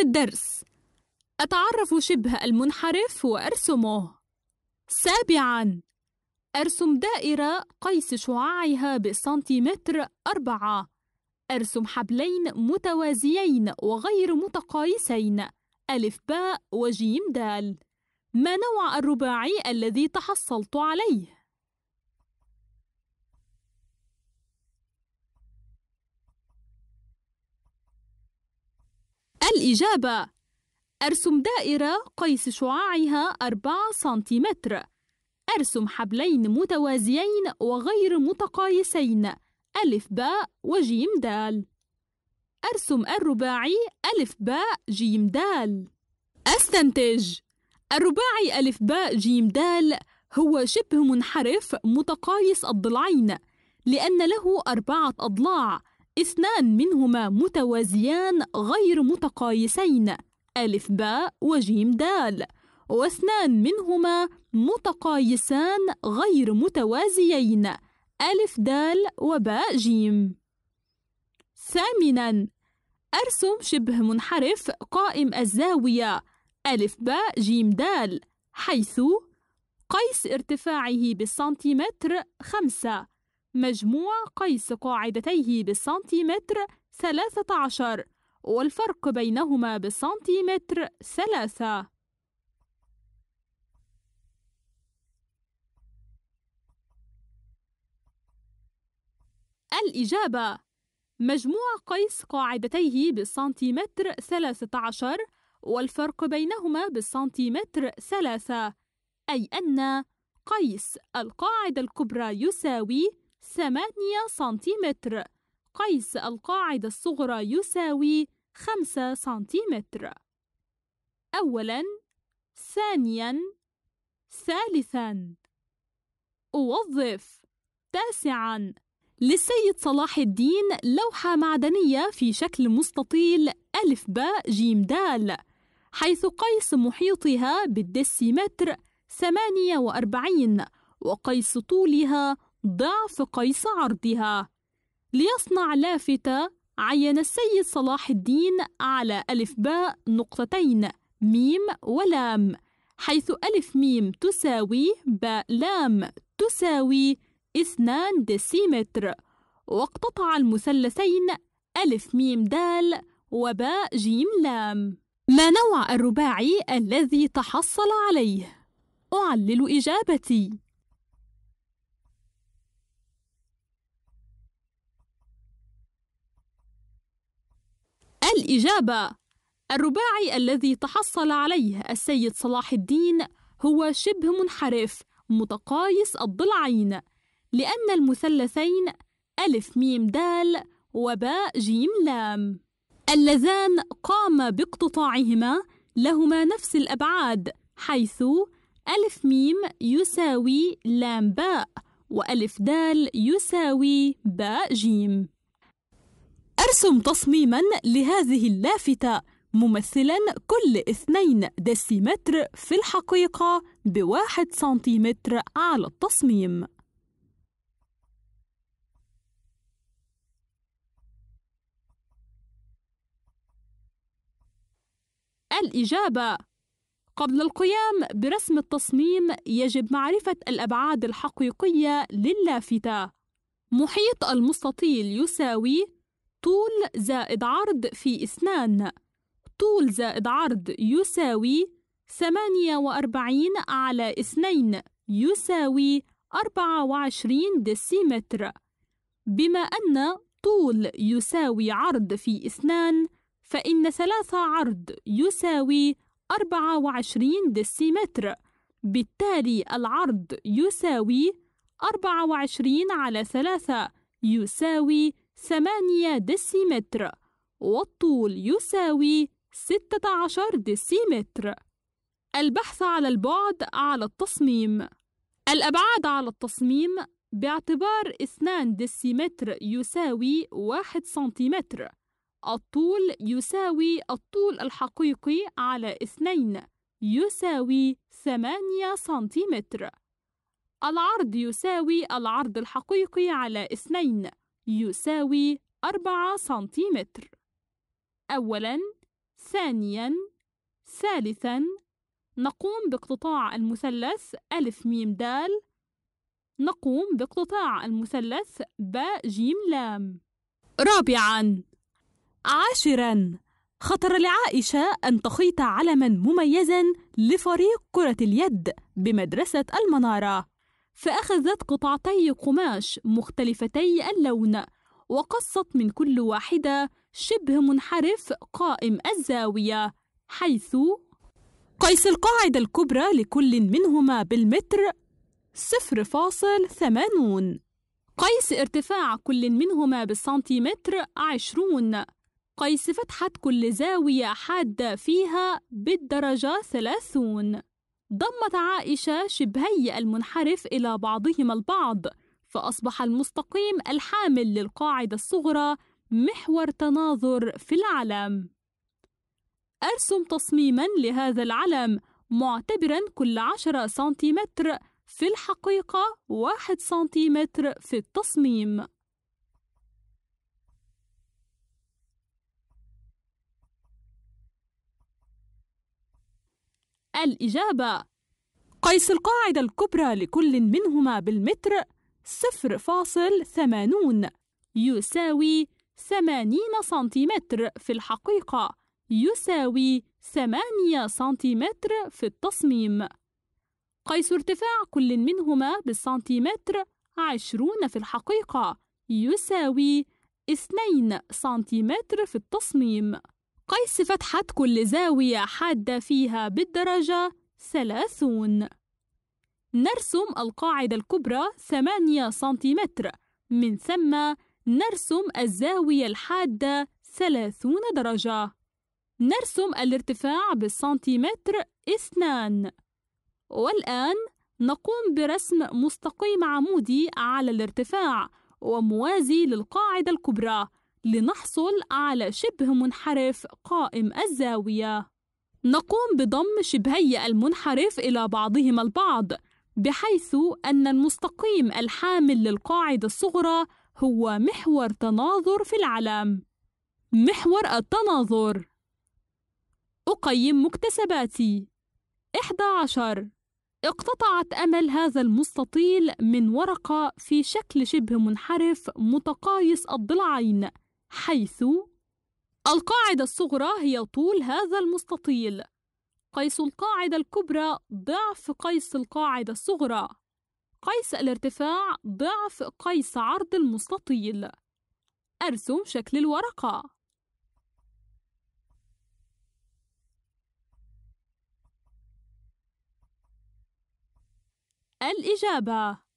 الدرس أتعرف شبه المنحرف وأرسمه سابعاً أرسم دائرة قيس شعاعها بسنتيمتر أربعة أرسم حبلين متوازيين وغير متقايسين ألف باء وجيم دال ما نوع الرباعي الذي تحصلت عليه؟ الإجابة ارسم دائرة قيس شعاعها 4 سنتيمتر ارسم حبلين متوازيين وغير متقايسين ألف باء وجيم دال أرسم الرباعي ألف باء جيم دال أستنتج الرباعي ألف باء جيم دال هو شبه منحرف متقايس الضلعين لأن له أربعة أضلاع اثنان منهما متوازيان غير متقايسين ألف باء وجيم دال واثنان منهما متقايسان غير متوازيين ألف دال وباء جيم ثامناً أرسم شبه منحرف قائم الزاوية ألف باء جيم دال حيث قيس ارتفاعه بالسنتيمتر خمسة مجموع قيس قاعدتيه بالسنتيمتر 13 والفرق بينهما بالسنتيمتر 3 الإجابة مجموع قيس قاعدتيه بالسنتيمتر 13 والفرق بينهما بالسنتيمتر 3 أي أن قيس القاعدة الكبرى يساوي 8 سنتيمتر قيس القاعدة الصغرى يساوي 5 سنتيمتر أولا ثانيا ثالثا أوظف تاسعا للسيد صلاح الدين لوحة معدنية في شكل مستطيل ألف باء جيم دال حيث قيس محيطها بالدسيمتر 48 وقيس طولها ضعف قيس عرضها ليصنع لافتة عين السيد صلاح الدين على ألف باء نقطتين ميم ولام حيث ألف ميم تساوي باء لام تساوي اثنان ديسيمتر واقتطع المثلثين ألف ميم دال وباء جيم لام ما نوع الرباعي الذي تحصل عليه؟ أعلل إجابتي الإجابة الرباعي الذي تحصل عليه السيد صلاح الدين هو شبه منحرف متقايس الضلعين لأن المثلثين ألف ميم دال وباء جيم لام اللذان قام باقتطاعهما لهما نفس الأبعاد حيث ألف ميم يساوي لام باء وألف دال يساوي باء جيم ارسم تصميما لهذه اللافتة ممثلا كل اثنين دسيمتر في الحقيقة بواحد سنتيمتر على التصميم الإجابة قبل القيام برسم التصميم يجب معرفة الأبعاد الحقيقية للافتة محيط المستطيل يساوي طول زائد عرض في اثنان طول زائد عرض يساوي 48 على اثنين يساوي 24 ديسيمتر بما أن طول يساوي عرض في اثنان فإن ثلاثة عرض يساوي 24 ديسيمتر بالتالي العرض يساوي 24 على 3 يساوي ثمانية دسيمتر والطول يساوي ستة عشر دسيمتر البحث على البعد على التصميم الأبعاد على التصميم باعتبار 2 دسيمتر يساوي 1 سنتيمتر الطول يساوي الطول الحقيقي على 2 يساوي 8 سنتيمتر العرض يساوي العرض الحقيقي على 2 يساوي 4 سنتيمتر أولاً ثانياً ثالثاً نقوم باقتطاع المثلث ألف ميم دال نقوم باقتطاع المثلث ب جيم لام رابعاً عاشراً خطر لعائشة أن تخيط علما مميزا لفريق كرة اليد بمدرسة المنارة فأخذت قطعتي قماش مختلفتي اللون وقصت من كل واحدة شبه منحرف قائم الزاوية حيث قيس القاعدة الكبرى لكل منهما بالمتر صفر فاصل ثمانون قيس ارتفاع كل منهما بالسنتيمتر عشرون قيس فتحة كل زاوية حادة فيها بالدرجة ثلاثون ضمت عائشة شبهي المنحرف إلى بعضهما البعض فأصبح المستقيم الحامل للقاعدة الصغرى محور تناظر في العلم أرسم تصميما لهذا العلم معتبرا كل عشرة سنتيمتر في الحقيقة واحد سنتيمتر في التصميم الإجابة قيس القاعدة الكبرى لكل منهما بالمتر صفر فاصل ثمانون يساوي ثمانين سنتيمتر في الحقيقة يساوي ثمانية سنتيمتر في التصميم قيس ارتفاع كل منهما بالسنتيمتر عشرون في الحقيقة يساوي اثنين سنتيمتر في التصميم قيس فتحة كل زاوية حادة فيها بالدرجة 30 نرسم القاعدة الكبرى 8 سنتيمتر من ثم نرسم الزاوية الحادة 30 درجة نرسم الارتفاع بالسنتيمتر 2 والآن نقوم برسم مستقيم عمودي على الارتفاع وموازي للقاعدة الكبرى لنحصل على شبه منحرف قائم الزاوية نقوم بضم شبهي المنحرف إلى بعضهما البعض بحيث أن المستقيم الحامل للقاعدة الصغرى هو محور تناظر في العلم محور التناظر أقيم مكتسباتي 11 اقتطعت أمل هذا المستطيل من ورقة في شكل شبه منحرف متقايس الضلعين حيث القاعدة الصغرى هي طول هذا المستطيل قيس القاعدة الكبرى ضعف قيس القاعدة الصغرى قيس الارتفاع ضعف قيس عرض المستطيل أرسم شكل الورقة الإجابة